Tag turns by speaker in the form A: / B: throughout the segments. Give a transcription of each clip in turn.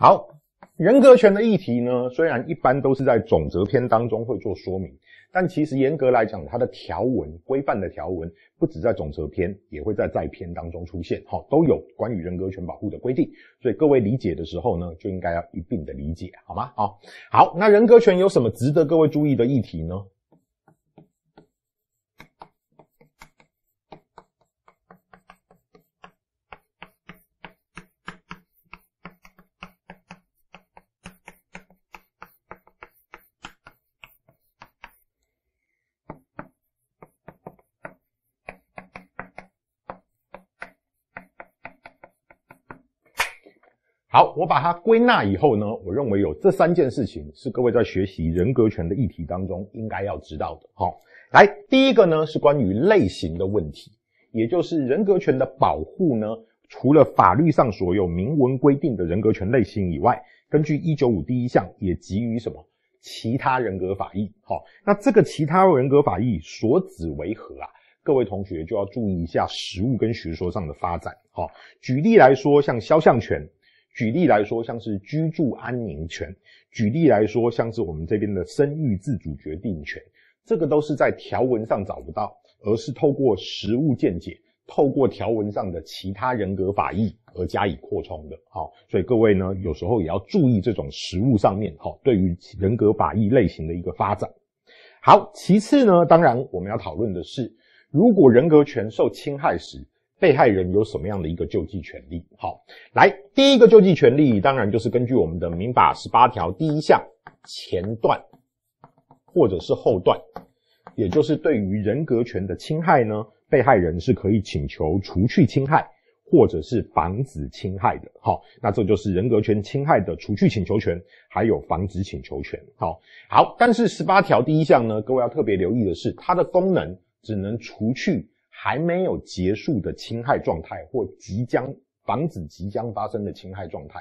A: 好，人格权的议题呢，虽然一般都是在总则篇当中会做说明，但其实严格来讲，它的条文规范的条文不止在总则篇，也会在在篇当中出现。哈，都有关于人格权保护的规定，所以各位理解的时候呢，就应该要一并的理解，好吗？好，好，那人格权有什么值得各位注意的议题呢？好，我把它归纳以后呢，我认为有这三件事情是各位在学习人格权的议题当中应该要知道的。好，来，第一个呢是关于类型的问题，也就是人格权的保护呢，除了法律上所有明文规定的人格权类型以外，根据一九五第一项也给予什么？其他人格法益。好，那这个其他人格法益所指为何啊？各位同学就要注意一下实物跟学说上的发展。好，举例来说，像肖像权。举例来说，像是居住安宁权；举例来说，像是我们这边的生育自主决定权，这个都是在条文上找不到，而是透过实物见解，透过条文上的其他人格法益而加以扩充的。好，所以各位呢，有时候也要注意这种实物上面，好，对于人格法益类型的一个发展。好，其次呢，当然我们要讨论的是，如果人格权受侵害时。被害人有什么样的一个救济权利？好，来第一个救济权利，当然就是根据我们的民法十八条第一项前段或者是后段，也就是对于人格权的侵害呢，被害人是可以请求除去侵害或者是防止侵害的。好，那这就是人格权侵害的除去请求权，还有防止请求权。好，好，但是十八条第一项呢，各位要特别留意的是，它的功能只能除去。还没有结束的侵害状态或即将防止即将发生的侵害状态，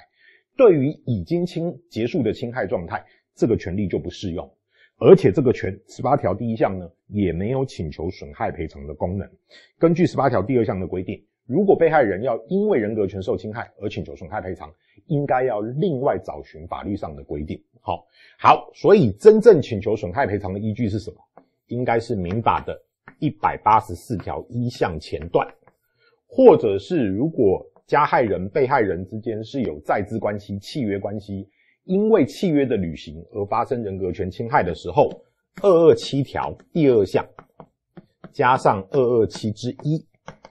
A: 对于已经侵结束的侵害状态，这个权利就不适用。而且这个权十八条第一项呢，也没有请求损害赔偿的功能。根据十八条第二项的规定，如果被害人要因为人格权受侵害而请求损害赔偿，应该要另外找寻法律上的规定。好好，所以真正请求损害赔偿的依据是什么？应该是民法的。一百八十四条一项前段，或者是如果加害人、被害人之间是有债资关系、契约关系，因为契约的履行而发生人格权侵害的时候，二二七条第二项加上二二七之一，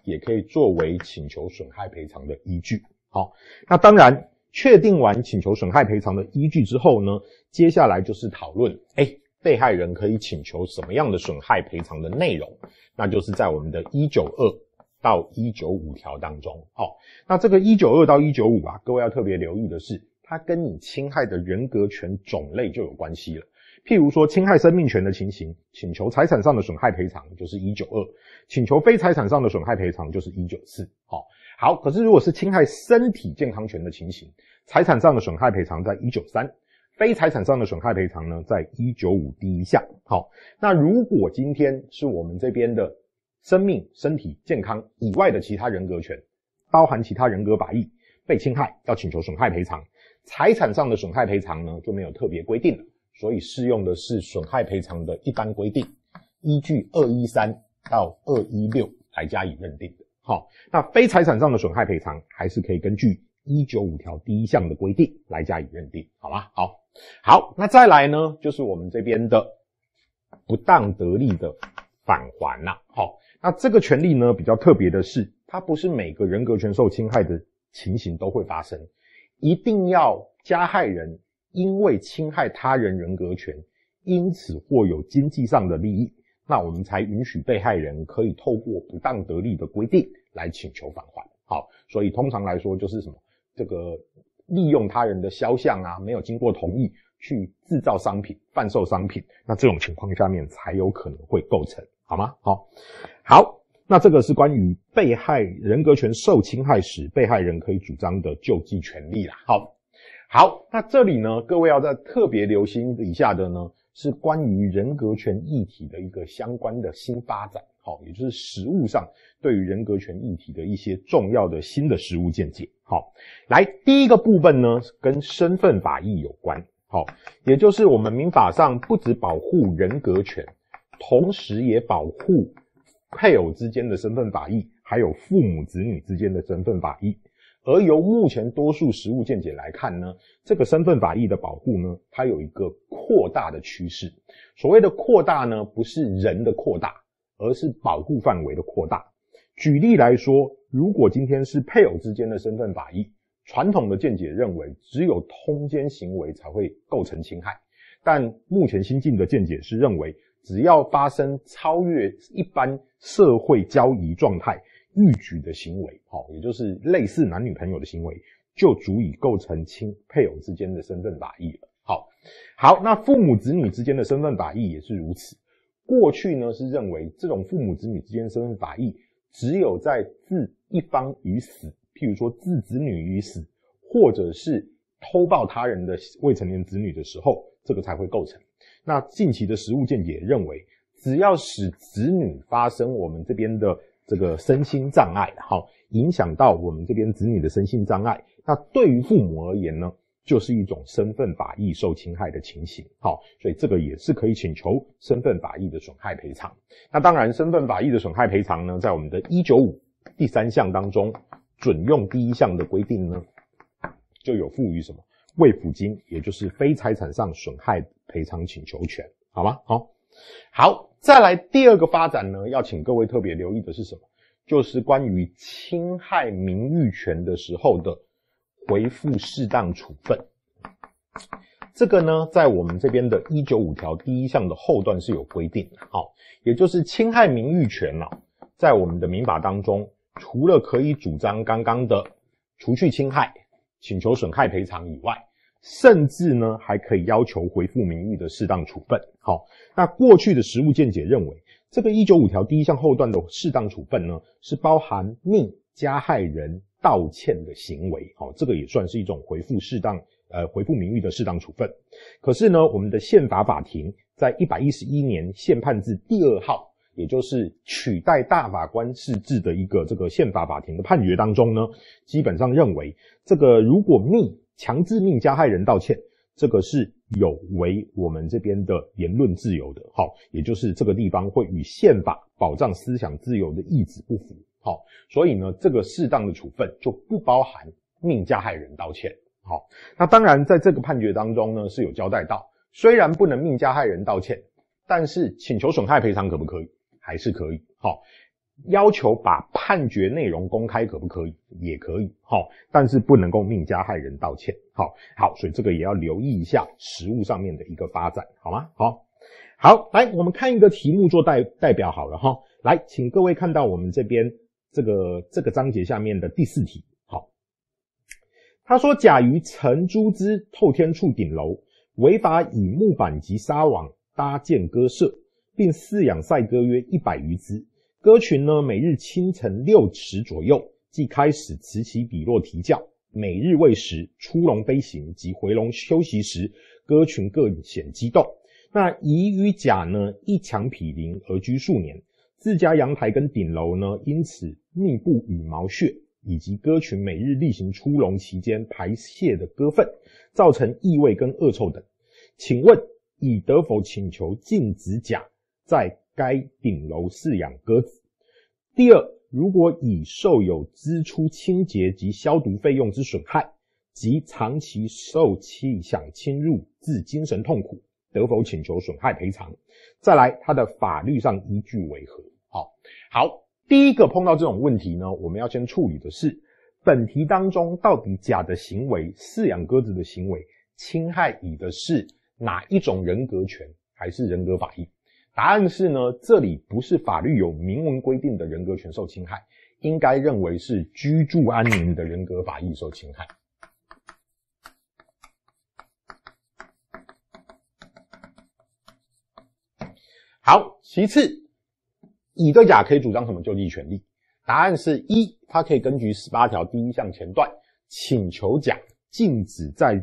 A: 也可以作为请求损害赔偿的依据。好，那当然确定完请求损害赔偿的依据之后呢，接下来就是讨论 A。被害人可以请求什么样的损害赔偿的内容？那就是在我们的一九二到一九五条当中。好，那这个一九二到一九五啊，各位要特别留意的是，它跟你侵害的人格权种类就有关系了。譬如说，侵害生命权的情形，请求财产上的损害赔偿就是一九二；请求非财产上的损害赔偿就是一九四。好，好，可是如果是侵害身体健康权的情形，财产上的损害赔偿在一九三。非财产上的损害赔偿呢，在一九五第一项。好，那如果今天是我们这边的生命、身体健康以外的其他人格权，包含其他人格权益被侵害，要请求损害赔偿，财产上的损害赔偿呢就没有特别规定了，所以适用的是损害赔偿的一般规定，依据二一三到二一六来加以认定。好，那非财产上的损害赔偿还是可以根据一九五条第一项的规定来加以认定，好吧？好。好，那再来呢，就是我们这边的不当得利的返还啦。好，那这个权利呢比较特别的是，它不是每个人格权受侵害的情形都会发生，一定要加害人因为侵害他人人格权，因此或有经济上的利益，那我们才允许被害人可以透过不当得利的规定来请求返还。好，所以通常来说就是什么这个。利用他人的肖像啊，没有经过同意去制造商品、贩售商品，那这种情况下面才有可能会构成，好吗？好，好，那这个是关于被害人格权受侵害时，被害人可以主张的救济权利了。好，好，那这里呢，各位要在特别留心以下的呢，是关于人格权议题的一个相关的新发展。好，也就是实物上对于人格权议题的一些重要的新的实物见解。好，来第一个部分呢，跟身份法益有关。好，也就是我们民法上不只保护人格权，同时也保护配偶之间的身份法益，还有父母子女之间的身份法益。而由目前多数实物见解来看呢，这个身份法益的保护呢，它有一个扩大的趋势。所谓的扩大呢，不是人的扩大。而是保护范围的扩大。举例来说，如果今天是配偶之间的身份法益，传统的见解认为只有通奸行为才会构成侵害，但目前新进的见解是认为，只要发生超越一般社会交易状态欲举的行为，好，也就是类似男女朋友的行为，就足以构成亲配偶之间的身份法益了。好，好，那父母子女之间的身份法益也是如此。过去呢是认为这种父母子女之间身份法益，只有在置一方于死，譬如说置子女于死，或者是偷抱他人的未成年子女的时候，这个才会构成。那近期的实物见解认为，只要使子女发生我们这边的这个身心障碍，好影响到我们这边子女的身心障碍，那对于父母而言呢？就是一种身份法益受侵害的情形，好，所以这个也是可以请求身份法益的损害赔偿。那当然，身份法益的损害赔偿呢，在我们的一九五第三项当中，准用第一项的规定呢，就有赋予什么未抚金，也就是非财产上损害赔偿请求权，好吗？好，好，再来第二个发展呢，要请各位特别留意的是什么？就是关于侵害名誉权的时候的。回复适当处分，这个呢，在我们这边的《一九五条》第一项的后段是有规定。好，也就是侵害名誉权了。在我们的民法当中，除了可以主张刚刚的除去侵害、请求损害赔偿以外，甚至呢，还可以要求回复名誉的适当处分。好，那过去的实务见解认为，这个《一九五条》第一项后段的适当处分呢，是包含命加害人。道歉的行为，好，这个也算是一种回复适当，呃，回复名誉的适当处分。可是呢，我们的宪法法庭在一百一十一年宪判字第二号，也就是取代大法官释字的一个这个宪法法庭的判决当中呢，基本上认为，这个如果命强制命加害人道歉，这个是有违我们这边的言论自由的，好，也就是这个地方会与宪法保障思想自由的意旨不符。好，所以呢，这个适当的处分就不包含命加害人道歉。好，那当然在这个判决当中呢，是有交代到，虽然不能命加害人道歉，但是请求损害赔偿可不可以？还是可以。好，要求把判决内容公开可不可以？也可以。好，但是不能够命加害人道歉。好好，所以这个也要留意一下实物上面的一个发展，好吗？好，好，来，我们看一个题目做代代表好了哈。来，请各位看到我们这边。这个这个章节下面的第四题，好。他说：甲于曾诸之透天处顶楼，违法以木板及纱网搭建鸽舍，并饲养赛鸽约一百余只。鸽群呢，每日清晨六时左右即开始此起彼落啼叫。每日喂食、出笼飞行及回笼休息时，鸽群各显激动。那乙与甲呢，一墙毗邻而居数年。自家阳台跟顶楼呢，因此密布羽毛屑以及鸽群每日例行出笼期间排泄的鸽粪，造成异味跟恶臭等。请问乙得否请求禁止甲在该顶楼饲养鸽子？第二，如果乙受有支出清洁及消毒费用之损害，及长期受气想侵入致精神痛苦。得否请求损害赔偿？再来，他的法律上依据为何？好好，第一个碰到这种问题呢，我们要先处理的是，本题当中到底甲的行为，饲养鸽子的行为，侵害乙的是哪一种人格权，还是人格法益？答案是呢，这里不是法律有明文规定的人格权受侵害，应该认为是居住安宁的人格法益受侵害。好，其次，乙对甲可以主张什么救济权利？答案是一，他可以根据十八条第一项前段，请求甲禁止再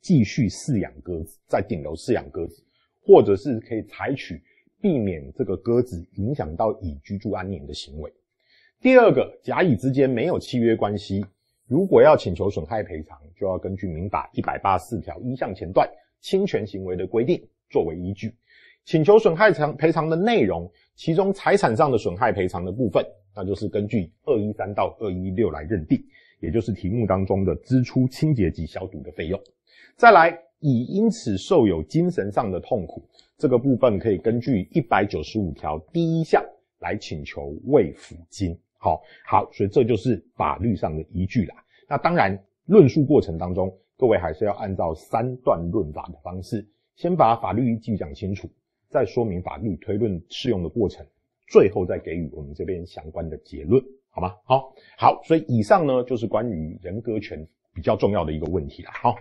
A: 继续饲养鸽子，在顶楼饲养鸽子，或者是可以采取避免这个鸽子影响到乙居住安宁的行为。第二个，甲乙之间没有契约关系，如果要请求损害赔偿，就要根据民法一百八十四条一项前段侵权行为的规定作为依据。请求损害偿赔偿的内容，其中财产上的损害赔偿的部分，那就是根据二一三到二一六来认定，也就是题目当中的支出清洁及消毒的费用。再来，已因此受有精神上的痛苦，这个部分可以根据一百九十五条第一项来请求慰抚金。好好，所以这就是法律上的依据啦。那当然，论述过程当中，各位还是要按照三段论法的方式，先把法律依据讲清楚。再说明法律推论适用的过程，最后再给予我们这边相关的结论，好吗？好好，所以以上呢就是关于人格权比较重要的一个问题了，好。